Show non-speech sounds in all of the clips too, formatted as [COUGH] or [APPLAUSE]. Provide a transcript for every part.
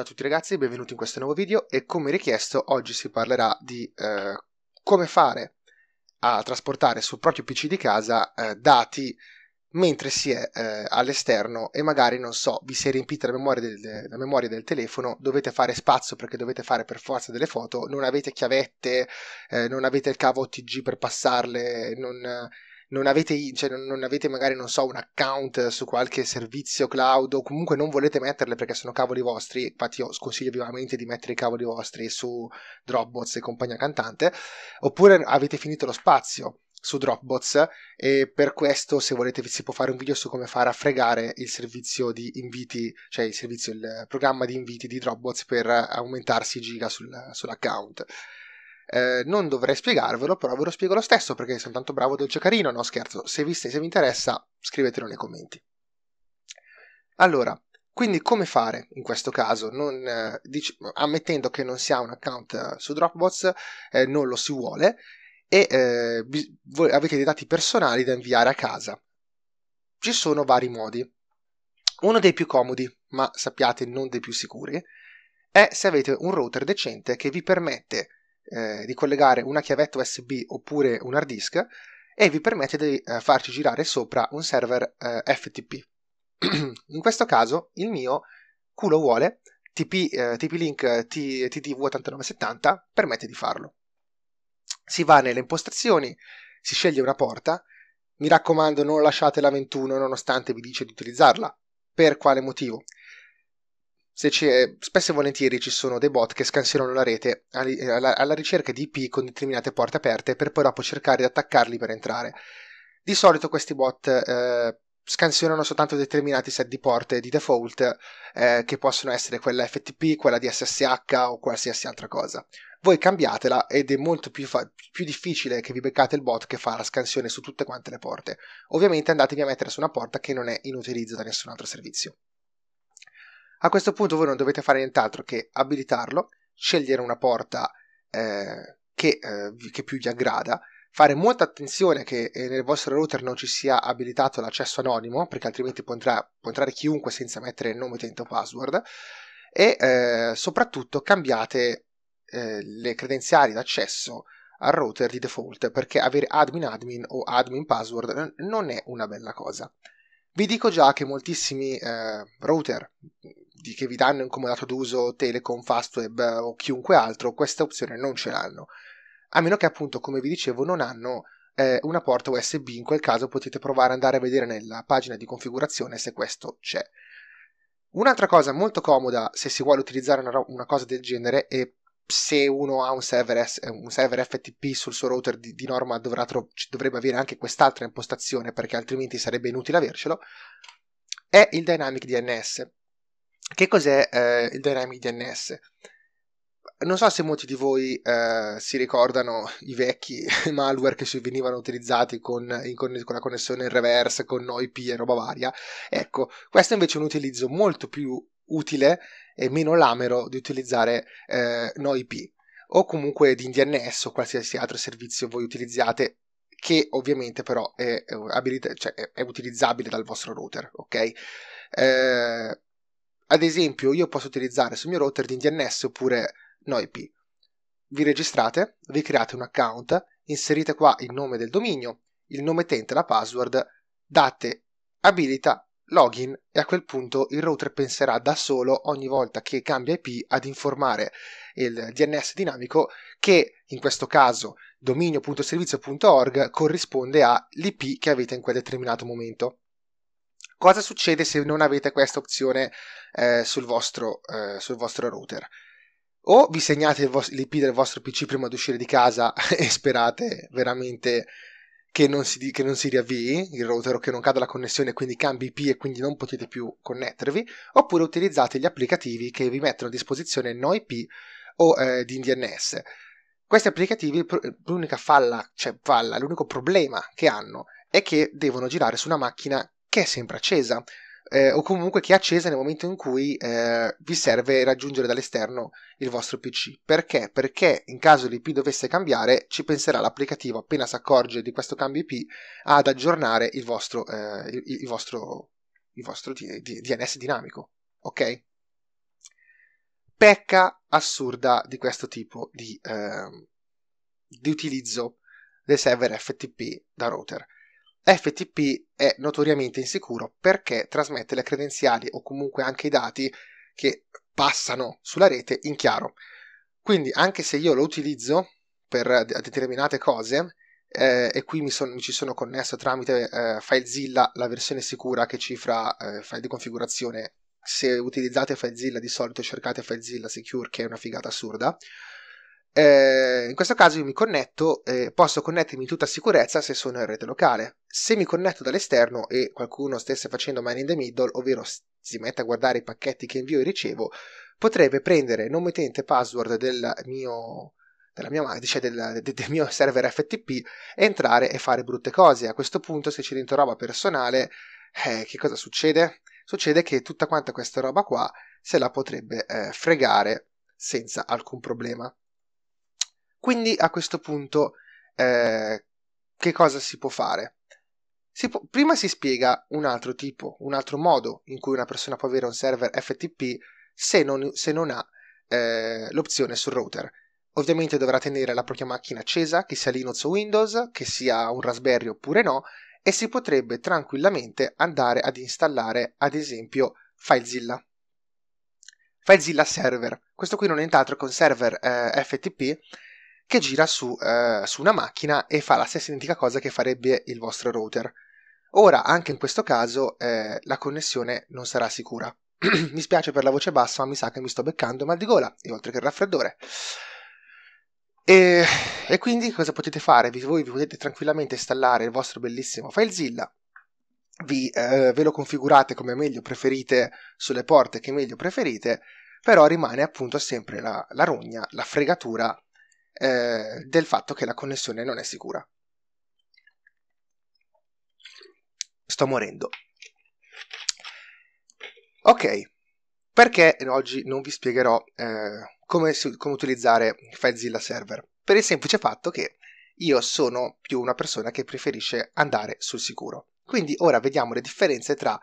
Ciao a tutti ragazzi, benvenuti in questo nuovo video e come richiesto oggi si parlerà di eh, come fare a trasportare sul proprio PC di casa eh, dati mentre si è eh, all'esterno e magari, non so, vi si è riempita la memoria, del, la memoria, del, telefono, dovete fare spazio perché dovete fare per forza delle foto, non avete chiavette, eh, non avete il cavo OTG per passarle, non non avete, cioè, non avete magari, non so, un account su qualche servizio cloud o comunque non volete metterle perché sono cavoli vostri, infatti io sconsiglio vivamente di mettere i cavoli vostri su Dropbox e compagnia cantante, oppure avete finito lo spazio su Dropbox e per questo se volete si può fare un video su come fare a fregare il servizio di inviti, cioè il servizio, il programma di inviti di Dropbox per aumentarsi i giga sul, sull'account. Eh, non dovrei spiegarvelo, però ve lo spiego lo stesso perché sono tanto bravo dolce carino, no scherzo, se vi, se vi interessa scrivetelo nei commenti. Allora, quindi come fare in questo caso? Non, eh, dic- ammettendo che non si ha un account eh, su Dropbox, eh, non lo si vuole e eh, bis- voi avete dei dati personali da inviare a casa. Ci sono vari modi. Uno dei più comodi, ma sappiate non dei più sicuri, è se avete un router decente che vi permette eh, di collegare una chiavetta USB oppure un hard disk e vi permette di eh, farci girare sopra un server eh, FTP. [CLEARS THROAT] In questo caso il mio culo vuole TP, eh, TP-Link eh, TDV8970 permette di farlo. Si va nelle impostazioni, si sceglie una porta, mi raccomando non lasciate la 21 nonostante vi dice di utilizzarla. Per quale motivo? è, eh, spesso e volentieri ci sono dei bot che scansionano la rete eh, alla, alla ricerca di IP con determinate porte aperte per poi dopo cercare di attaccarli per entrare. Di solito questi bot eh, scansionano soltanto determinati set di porte di default eh, che possono essere quella FTP, quella di SSH o qualsiasi altra cosa. Voi cambiatela ed è molto più, fa- più, difficile che vi beccate il bot che fa la scansione su tutte quante le porte. Ovviamente andatevi a mettere su una porta che non è in utilizzo da nessun altro servizio. A questo punto voi non dovete fare nient'altro che abilitarlo, scegliere una porta eh, che, eh, che, più vi aggrada, fare molta attenzione che eh, nel vostro router non ci sia abilitato l'accesso anonimo, perché altrimenti può, entra- può entrare chiunque senza mettere nome, utente o password, e eh, soprattutto cambiate eh, le credenziali d'accesso al router di default, perché avere admin admin o admin password non è una bella cosa. Vi dico già che moltissimi eh, router che vi danno in comodato d'uso Telecom, Fastweb eh, o chiunque altro, questa opzione non ce l'hanno. A meno che appunto, come vi dicevo, non hanno eh, una porta USB, in quel caso potete provare ad andare a vedere nella pagina di configurazione se questo c'è. Un'altra cosa molto comoda se si vuole utilizzare una, una cosa del genere e se uno ha un server, eh, un server FTP sul suo router di, di norma dovrà tro- dovrebbe avere anche quest'altra impostazione perché altrimenti sarebbe inutile avercelo, è il Dynamic DNS. Che cos'è eh, il Dynamic DNS? Non so se molti di voi eh, si ricordano i vecchi [LAUGHS] malware che si venivano utilizzati con, in, con, la connessione in reverse, con OIP e roba varia. Ecco, questo invece è un utilizzo molto più utile è meno lamero di utilizzare eh, NoIP o comunque di DNS o qualsiasi altro servizio voi utilizziate che ovviamente però è, abilita- cioè è, è utilizzabile dal vostro router, ok? Eh, ad esempio io posso utilizzare sul mio router DNS oppure NoIP. Vi registrate, vi create un account, inserite qua il nome del dominio, il nome utente, la password, date abilita login e a quel punto il router penserà da solo ogni volta che cambia IP ad informare il DNS dinamico che in questo caso dominio.servizio.org corrisponde all'IP che avete in quel determinato momento. Cosa succede se non avete questa opzione eh, sul, vostro, eh, sul vostro router? o vi segnate l'IP del vostro PC prima di uscire di casa [LAUGHS] e sperate veramente che non si, che non si riavvii il router o che non cade la connessione e quindi cambi IP e quindi non potete più connettervi oppure utilizzate gli applicativi che vi mettono a disposizione no IP o eh, DNS questi applicativi l'unica falla, cioè falla, l'unico problema che hanno è che devono girare su una macchina che è sempre accesa eh, o comunque che è accesa nel momento in cui eh, vi serve raggiungere dall'esterno il vostro PC. Perché? Perché in caso l'IP dovesse cambiare, ci penserà l'applicativo, appena si accorge di questo cambio IP, ad aggiornare il vostro, eh, il, il vostro, il vostro D- D- DNS dinamico. Ok? Pecca assurda di questo tipo di, ehm, di utilizzo del server FTP da router FTP è notoriamente insicuro perché trasmette le credenziali o comunque anche i dati che passano sulla rete in chiaro. Quindi anche se io lo utilizzo per determinate cose, eh, e qui mi, son, mi, ci sono connesso tramite eh, FileZilla, la versione sicura che cifra eh, file di configurazione. Se utilizzate FileZilla di solito cercate FileZilla Secure che è una figata assurda. Eh, in questo caso io mi connetto e eh, posso connettermi in tutta sicurezza se sono in rete locale. Se mi connetto dall'esterno e qualcuno stesse facendo man in the middle, ovvero si mette a guardare i pacchetti che invio e ricevo, potrebbe prendere nome utente password del mio, della mia, cioè del, del, mio server FTP, e entrare e fare brutte cose. A questo punto, se c'è dentro roba personale, eh, che cosa succede? Succede che tutta quanta questa roba qua se la potrebbe eh, fregare senza alcun problema. Quindi a questo punto eh, che cosa si può fare? Si può, prima si spiega un altro tipo, un altro modo in cui una persona può avere un server FTP se non, se non ha eh, l'opzione sul router. Ovviamente dovrà tenere la propria macchina accesa, che sia Linux o Windows, che sia un Raspberry oppure no, e si potrebbe tranquillamente andare ad installare, ad esempio, FileZilla. FileZilla Server. Questo qui non è nient'altro che un server eh, FTP che gira su, eh, su una macchina e fa la stessa identica cosa che farebbe il vostro router. Ora, anche in questo caso, eh, la connessione non sarà sicura. [CLEARS THROAT] mi spiace per la voce bassa, ma mi sa che mi sto beccando mal di gola, e oltre che il raffreddore. E, e quindi cosa potete fare? voi vi potete tranquillamente installare il vostro bellissimo FileZilla, vi, eh, ve lo configurate come meglio preferite sulle porte che meglio preferite, però rimane appunto sempre la, la rogna, la fregatura eh, del fatto che la connessione non è sicura. Sto morendo. Ok, perché oggi non vi spiegherò eh, come, come utilizzare Fedzilla Server? Per il semplice fatto che io sono più una persona che preferisce andare sul sicuro. Quindi ora vediamo le differenze tra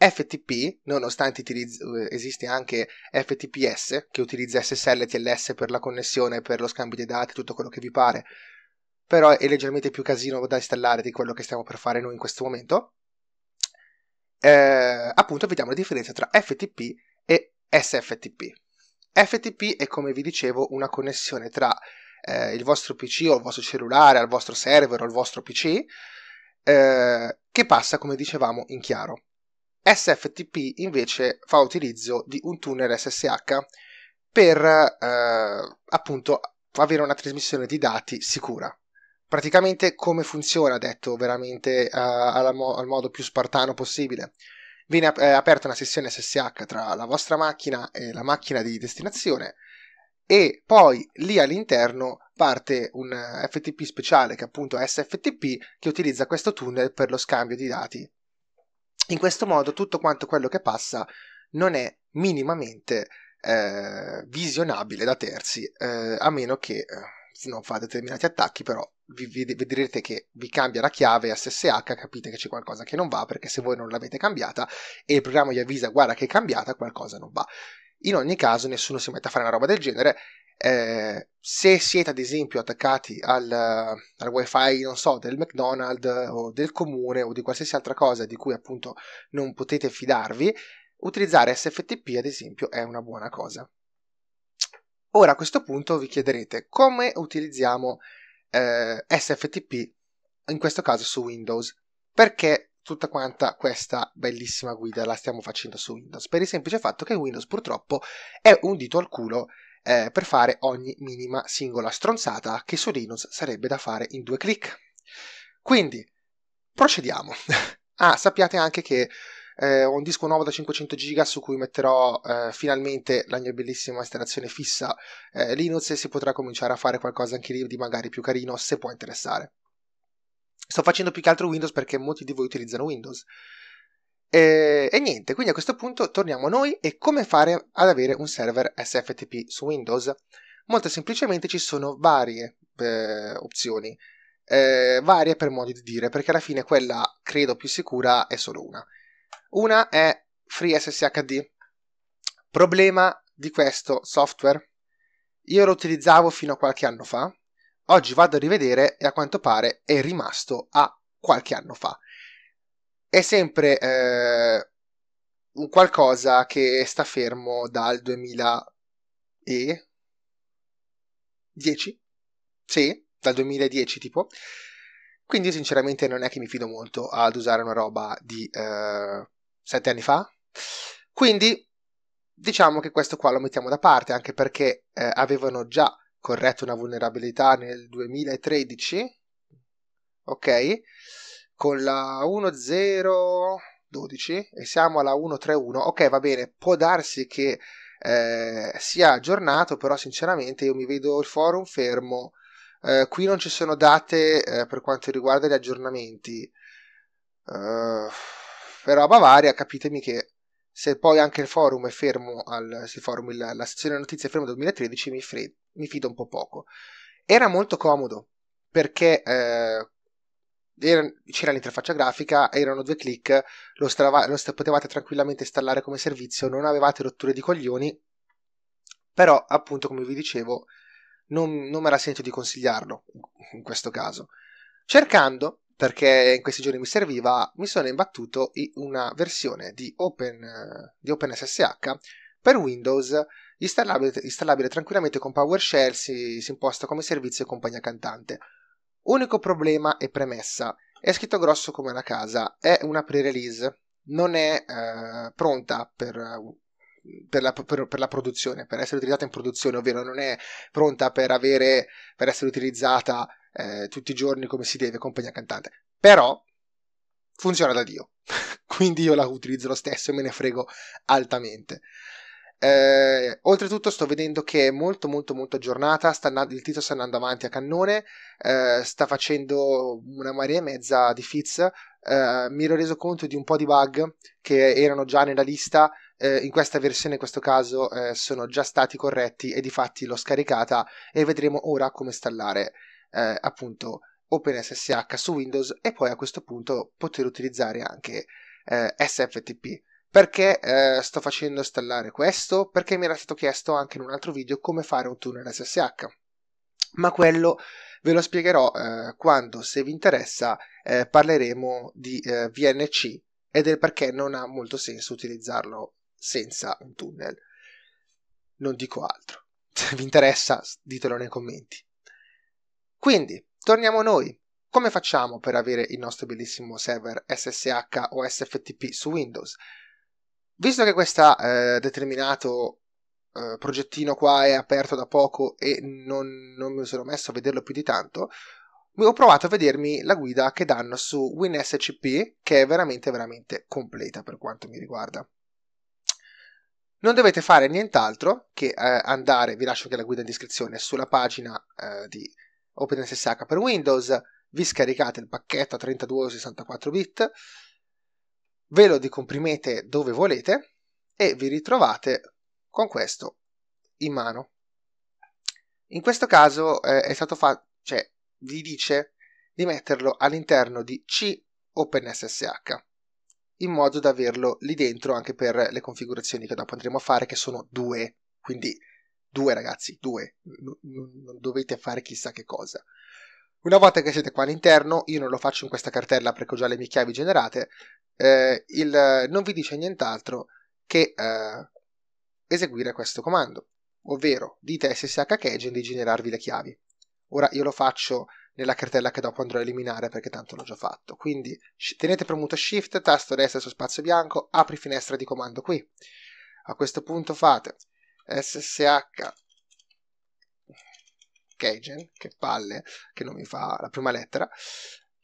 FTP, nonostante eh, esiste anche FTPS che utilizza SSL e TLS per la connessione, per lo scambio di dati, tutto quello che vi pare, però è leggermente più casino da installare di quello che stiamo per fare noi in questo momento. Eh, appunto, vediamo la differenza tra FTP e SFTP. FTP è come vi dicevo una connessione tra eh, il vostro PC o il vostro cellulare al vostro server o il vostro PC eh, che passa come dicevamo in chiaro. SFTP invece fa utilizzo di un tunnel SSH per eh, appunto avere una trasmissione di dati sicura. Praticamente come funziona, detto veramente eh, mo- al modo più spartano possibile. Viene ap- eh, aperta una sessione SSH tra la vostra macchina e la macchina di destinazione e poi lì all'interno parte un FTP speciale che appunto è SFTP che utilizza questo tunnel per lo scambio di dati in questo modo tutto quanto quello che passa non è minimamente eh, visionabile da terzi, eh, a meno che eh, non fa determinati attacchi, però vi, vi, vedrete che vi cambia la chiave SSH, capite che c'è qualcosa che non va, perché se voi non l'avete cambiata e il programma vi avvisa guarda che è cambiata, qualcosa non va. In ogni caso nessuno si mette a fare una roba del genere. Eh, se siete ad esempio attaccati al, al, wifi, non so, del McDonald's o del comune o di qualsiasi altra cosa di cui appunto non potete fidarvi, utilizzare SFTP ad esempio è una buona cosa. Ora a questo punto vi chiederete come utilizziamo eh, SFTP in questo caso su Windows, perché tutta quanta questa bellissima guida la stiamo facendo su Windows, per il semplice fatto che Windows purtroppo è un dito al culo eh, per fare ogni minima singola stronzata che su Linux sarebbe da fare in due clic. Quindi, procediamo. [LAUGHS] ah, sappiate anche che eh, ho un disco nuovo da 500 giga su cui metterò eh, finalmente la mia bellissima installazione fissa eh, Linux e si potrà cominciare a fare qualcosa anche lì di magari più carino se può interessare. Sto facendo più che altro Windows perché molti di voi utilizzano Windows. E, e, niente, quindi a questo punto torniamo a noi e come fare ad avere un server SFTP su Windows. Molto semplicemente ci sono varie eh, opzioni, eh, varie per modo di dire, perché alla fine quella credo più sicura è solo una. Una è FreeSSHD. Problema di questo software? Io lo utilizzavo fino a qualche anno fa, Oggi vado a rivedere e a quanto pare è rimasto a qualche anno fa. È sempre eh, un qualcosa che sta fermo dal 2010? Sì, dal 2010 tipo. Quindi sinceramente non è che mi fido molto ad usare una roba di eh, 7 anni fa. Quindi diciamo che questo qua lo mettiamo da parte anche perché eh, avevano già corretto una vulnerabilità nel 2013, ok? Con la 1.0.12 e siamo alla 1.3.1, ok va bene, può darsi che eh, sia aggiornato, però sinceramente io mi vedo il forum fermo, eh, qui non ci sono date eh, per quanto riguarda gli aggiornamenti, uh, eh, però Bavaria capitemi che se poi anche il forum è fermo, al, si forum, la, la sezione notizie è ferma al 2013, mi, fred, mi, fido un po' poco. Era molto comodo perché eh, era, c'era l'interfaccia grafica, erano due clic, lo, strava, lo st- potevate tranquillamente installare come servizio, non avevate rotture di coglioni, però appunto come vi dicevo non, non mi era sentito di consigliarlo in questo caso. Cercando perché in questi giorni mi serviva, mi sono imbattuto in una versione di, Open, eh, di OpenSSH per Windows installabile, installabile tranquillamente con PowerShell, si, si imposta come servizio e compagnia cantante. Unico problema e premessa, è scritto grosso come una casa, è una pre-release, non è eh, pronta per per la, per, per la, produzione, per essere utilizzata in produzione, ovvero non è pronta per, avere, per essere utilizzata eh, tutti i giorni come si deve, compagnia cantante. Però funziona da Dio, [LAUGHS] quindi io la utilizzo lo stesso e me ne frego altamente. Eh, oltretutto sto vedendo che è molto molto molto aggiornata, andando, il titolo sta andando avanti a cannone, eh, sta facendo una marea e mezza di fits, eh, mi ero reso conto di un po' di bug che erano già nella lista, eh, in questa versione in questo caso eh, sono già stati corretti e di fatti l'ho scaricata e vedremo ora come installare eh, appunto OpenSSH su Windows e poi a questo punto poter utilizzare anche eh, SFTP. Perché eh, sto facendo installare questo? Perché mi era stato chiesto anche in un altro video come fare un tunnel SSH. Ma quello ve lo spiegherò eh, quando, se vi interessa, parleremo di VNC e del perché non ha molto senso utilizzarlo senza un tunnel. Non dico altro. Se vi interessa, ditelo nei commenti. Quindi, torniamo a noi. Come facciamo per avere il nostro bellissimo server SSH o SFTP su Windows? Visto che questo eh, determinato eh, progettino qua è aperto da poco e non, non mi sono messo a vederlo più di tanto, ho provato a vedermi la guida che danno su WinSCP che è veramente veramente completa per quanto mi riguarda. Non dovete fare nient'altro che eh, andare, vi lascio anche la guida in descrizione, sulla pagina eh, di OpenSSH per Windows, vi scaricate il pacchetto a 32 o 64 bit, ve lo decomprimete dove volete e vi ritrovate con questo in mano. In questo caso eh, è stato fatto, cioè vi dice di metterlo all'interno di C OpenSSH in modo da averlo lì dentro anche per le configurazioni che dopo andremo a fare, che sono due. Quindi due ragazzi, due, non, non dovete fare chissà che cosa. Una volta che siete qua all'interno, io non lo faccio in questa cartella perché ho già le mie chiavi generate, eh, il, non vi dice nient'altro che eh, eseguire questo comando, ovvero dite ssh cage di generarvi le chiavi. Ora io lo faccio nella cartella che dopo andrò a eliminare perché tanto l'ho già fatto. Quindi tenete premuto Shift, tasto destro su spazio bianco, apri finestra di comando qui. A questo punto fate ssh Cajun, che palle che non mi fa la prima lettera,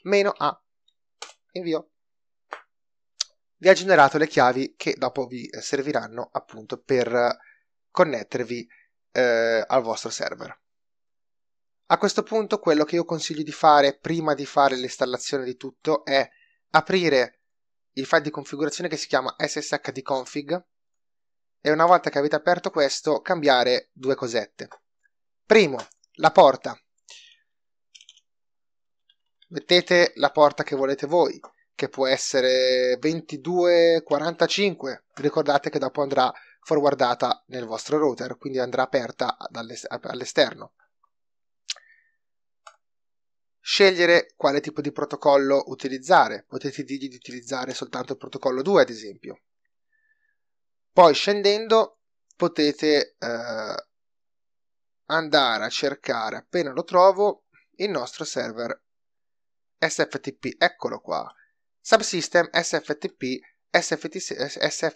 meno A, invio. Vi ha generato le chiavi che dopo vi serviranno appunto per connettervi eh, al vostro server. A questo punto quello che io consiglio di fare prima di fare l'installazione di tutto è aprire il file di configurazione che si chiama sshdconfig e una volta che avete aperto questo cambiare due cosette. Primo, la porta. Mettete la porta che volete voi, che può essere 2245. Ricordate che dopo andrà forwardata nel vostro router, quindi andrà aperta all'esterno scegliere quale tipo di protocollo utilizzare, potete dirgli di utilizzare soltanto il protocollo 2 ad esempio. Poi scendendo potete eh, andare a cercare appena lo trovo il nostro server SFTP, eccolo qua, subsystem SFTP sft,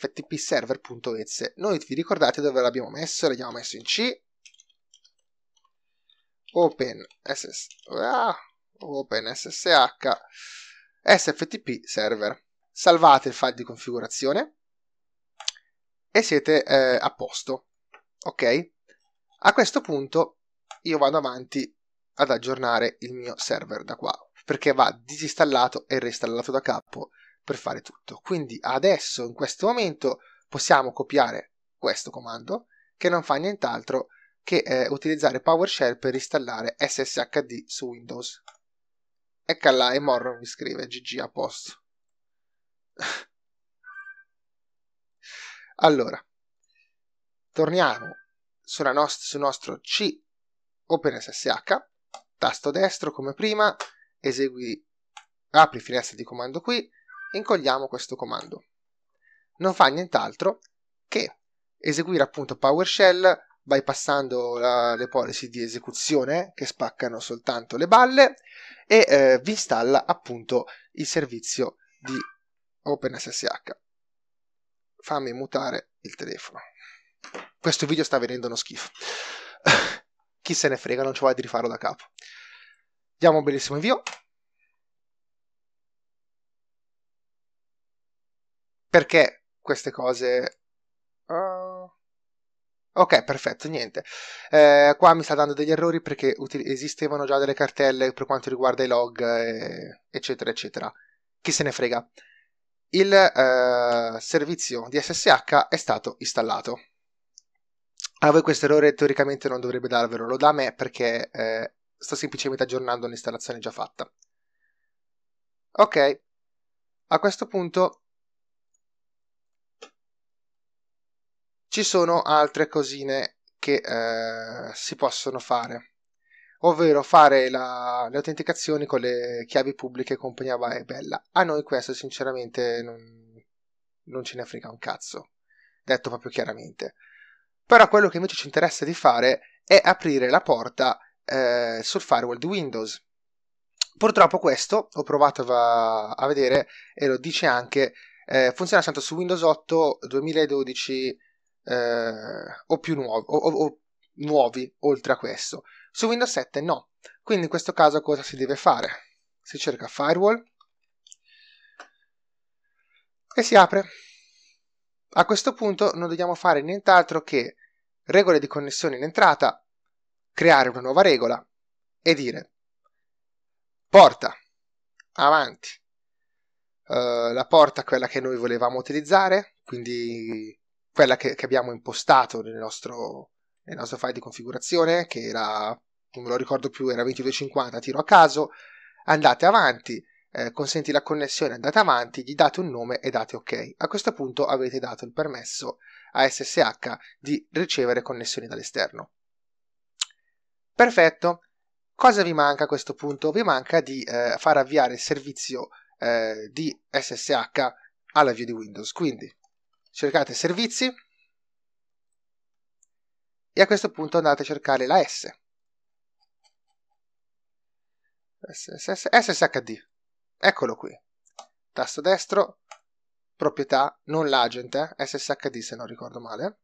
sftpserver.ez. Noi vi ricordate dove l'abbiamo messo? L'abbiamo messo in C. Open SS... Ah, OpenSSH SFTP server. Salvate il file di configurazione e siete eh, a posto. Ok? A questo punto io vado avanti ad aggiornare il mio server da qua perché va disinstallato e reinstallato da capo per fare tutto. Quindi adesso in questo momento possiamo copiare questo comando che non fa nient'altro che eh, utilizzare PowerShell per installare SSHD su Windows. Eccola là, e Morro mi scrive, GG a posto. [LAUGHS] allora, torniamo sulla nost sul nostro C OpenSSH, tasto destro come prima, esegui, apri finestra di comando qui, incolliamo questo comando. Non fa nient'altro che eseguire appunto PowerShell bypassando la, le policy di esecuzione che spaccano soltanto le balle e eh, vi installa appunto il servizio di OpenSSH. Fammi mutare il telefono. Questo video sta venendo uno schifo. [LAUGHS] Chi se ne frega, non ci vuole di rifarlo da capo. Diamo un bellissimo invio. Perché queste cose... Uh Ok, perfetto, niente. Eh, qua mi sta dando degli errori perché util- esistevano già delle cartelle per quanto riguarda i log, eh, eccetera, eccetera. Chi se ne frega. Il eh, servizio di SSH è stato installato. A voi questo errore teoricamente non dovrebbe darvelo, lo da me perché eh, sto semplicemente aggiornando un'installazione già fatta. Ok, a questo punto ci sono altre cosine che eh, si possono fare ovvero fare la, le autenticazioni con le chiavi pubbliche e compagnia e bella a noi questo sinceramente non, non ce ne frega un cazzo detto proprio chiaramente però quello che invece ci interessa di fare è aprire la porta eh, sul firewall di Windows purtroppo questo ho provato a, a vedere e lo dice anche eh, funziona soltanto su Windows 8 2012 eh, o più nuovi, o, o, o nuovi oltre a questo. Su Windows 7 no. Quindi in questo caso cosa si deve fare? Si cerca firewall e si apre. A questo punto non dobbiamo fare nient'altro che regole di connessione in entrata, creare una nuova regola e dire porta avanti. Uh, la porta quella che noi volevamo utilizzare, quindi quella che, che abbiamo impostato nel nostro, nel nostro, file di configurazione, che era, non me lo ricordo più, era 2250 tiro a caso, andate avanti, eh, consenti la connessione, andate avanti, gli date un nome e date ok. A questo punto avete dato il permesso a SSH di ricevere connessioni dall'esterno. Perfetto. Cosa vi manca a questo punto? Vi manca di eh, far avviare il servizio eh, di SSH alla view di Windows. Quindi cercate servizi e a questo punto andate a cercare la S. SSHD. Eccolo qui. Tasto destro, proprietà, non l'agent, eh? SSHD se non ricordo male.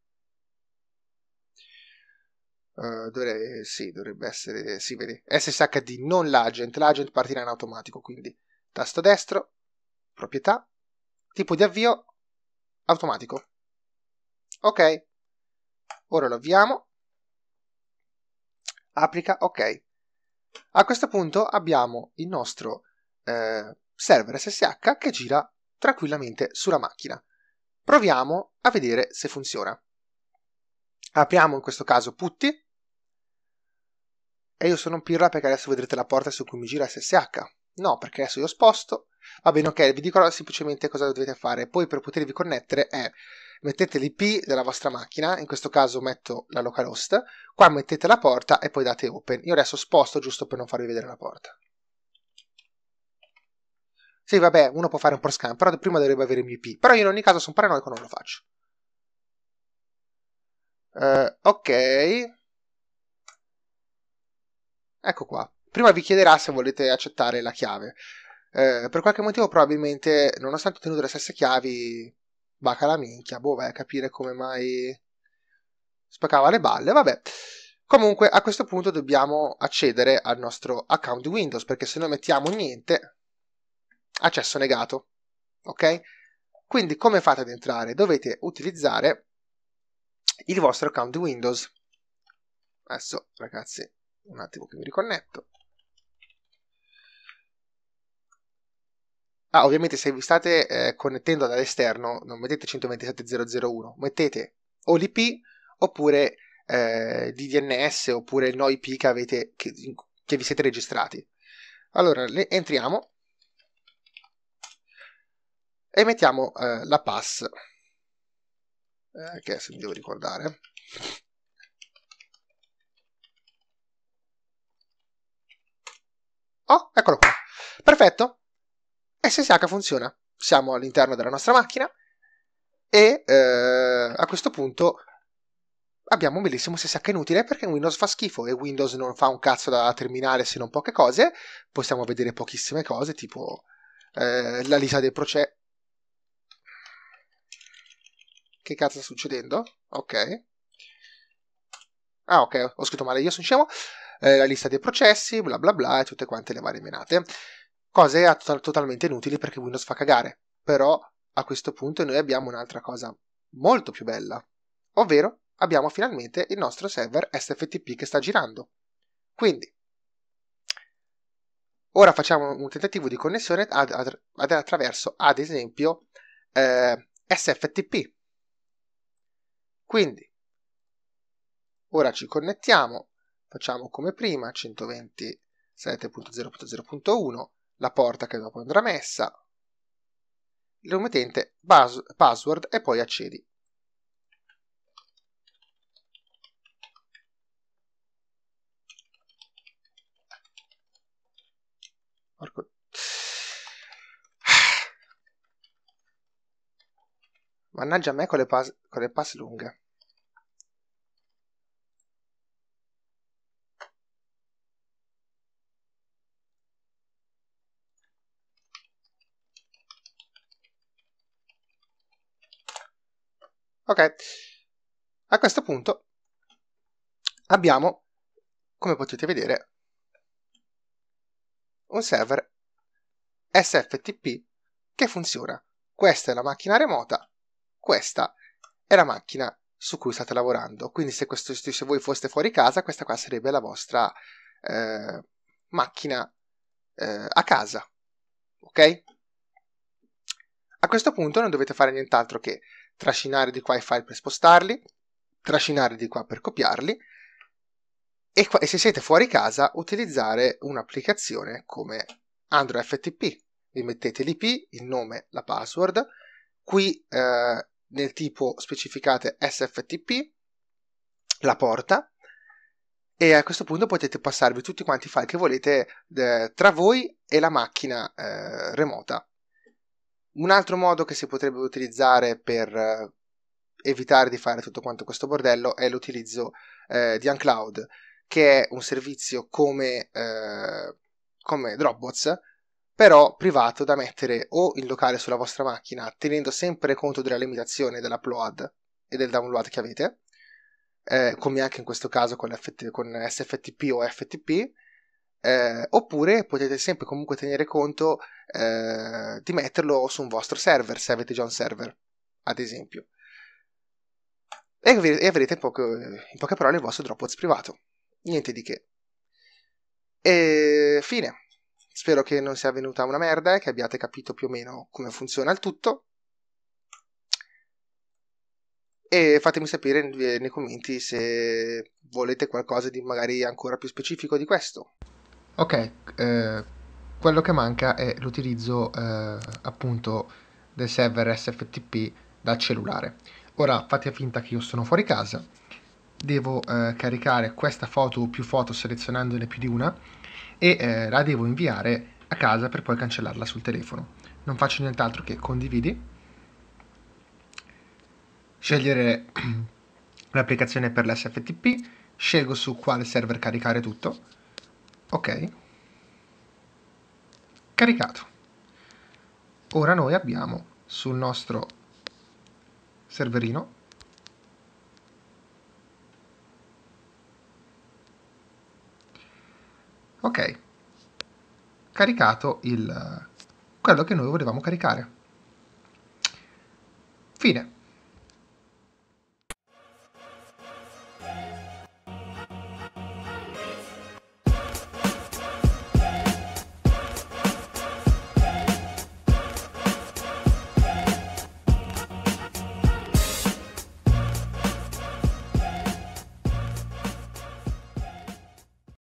Uh, dovrei, sì, dovrebbe essere, sì, vedi, SSHD, non l'agent, l'agent partirà in automatico, quindi tasto destro, proprietà, tipo di avvio, automatico. Ok. Ora lo avviamo. Applica ok. A questo punto abbiamo il nostro eh, server SSH che gira tranquillamente sulla macchina. Proviamo a vedere se funziona. Apriamo in questo caso Putty. E io sono un pirla perché adesso vedrete la porta su cui mi gira SSH. No, perché adesso io sposto Va bene, ok, vi dico semplicemente cosa dovete fare. Poi per potervi connettere è mettete l'IP della vostra macchina, in questo caso metto la localhost, qua mettete la porta e poi date open. Io adesso sposto giusto per non farvi vedere la porta. Sì, vabbè, uno può fare un port scan, però prima dovrebbe avere il mio IP. Però io in ogni caso sono paranoico, non lo faccio. Uh, ok. Ecco qua. Prima vi chiederà se volete accettare la chiave. Eh, per qualche motivo probabilmente, nonostante ho tenuto le stesse chiavi, baca la minchia, boh, vai a capire come mai spaccava le balle, vabbè. Comunque a questo punto dobbiamo accedere al nostro account di Windows, perché se noi mettiamo niente, accesso negato, ok? Quindi come fate ad entrare? Dovete utilizzare il vostro account di Windows. Adesso, ragazzi, un attimo che mi riconnetto. Ah, ovviamente se vi state eh, connettendo dall'esterno non mettete 127.0.0.1, mettete o l'IP oppure eh, DDNS oppure il NoIP che, avete, che, che vi siete registrati. Allora, le, entriamo e mettiamo eh, la pass, eh, che adesso mi devo ricordare. Oh, eccolo qua. Perfetto, SSH funziona. Siamo all'interno della nostra macchina e eh, a questo punto abbiamo un bellissimo SSH inutile perché Windows fa schifo e Windows non fa un cazzo da terminare se non poche cose. Possiamo vedere pochissime cose, tipo eh, la lista dei processi. Che cazzo sta succedendo? Ok. Ah, ok, ho scritto male, io sono scemo. Eh, la lista dei processi, bla bla bla, e tutte quante le varie menate cose totalmente inutili perché Windows fa cagare, però a questo punto noi abbiamo un'altra cosa molto più bella, ovvero abbiamo finalmente il nostro server SFTP che sta girando. Quindi, ora facciamo un tentativo di connessione ad, ad, attraverso, ad esempio, eh, SFTP. Quindi, ora ci connettiamo, facciamo come prima 127.0.0.1 la porta che dopo andrà messa, il nome bas- password e poi accedi. Marco. [SIGHS] Mannaggia a me con le, pas- con le pass lunghe. Ok, a questo punto abbiamo, come potete vedere, un server SFTP che funziona. Questa è la macchina remota, questa è la macchina su cui state lavorando. Quindi se, questo, se voi foste fuori casa, questa qua sarebbe la vostra eh, macchina eh, a casa. Ok? A questo punto non dovete fare nient'altro che trascinare di qua i file per spostarli, trascinare di qua per copiarli e, qua, e se siete fuori casa utilizzare un'applicazione come Android FTP. Vi mettete l'IP, il nome, la password, qui eh, nel tipo specificate SFTP, la porta e a questo punto potete passarvi tutti quanti i file che volete eh, tra voi e la macchina eh, remota. Un altro modo che si potrebbe utilizzare per eh, evitare di fare tutto quanto questo bordello è l'utilizzo eh, di UnCloud, che è un servizio come, eh, come Dropbox, però privato da mettere o in locale sulla vostra macchina, tenendo sempre conto della limitazione dell'upload e del download che avete, eh, come anche in questo caso con, FT, con SFTP o FTP, eh, oppure potete sempre comunque tenere conto eh, di metterlo su un vostro server se avete già un server ad esempio e, e avrete in, poche, in poche parole il vostro Dropbox privato niente di che e fine spero che non sia venuta una merda e eh, che abbiate capito più o meno come funziona il tutto e fatemi sapere nei commenti se volete qualcosa di magari ancora più specifico di questo Ok, eh, quello che manca è l'utilizzo eh, appunto del server SFTP dal cellulare. Ora fate finta che io sono fuori casa, devo eh, caricare questa foto o più foto selezionandone più di una e eh, la devo inviare a casa per poi cancellarla sul telefono. Non faccio nient'altro che condividi, scegliere [CLEARS THROAT] l'applicazione per l'SFTP, scelgo su quale server caricare tutto, ok caricato ora noi abbiamo sul nostro serverino ok caricato il quello che noi volevamo caricare fine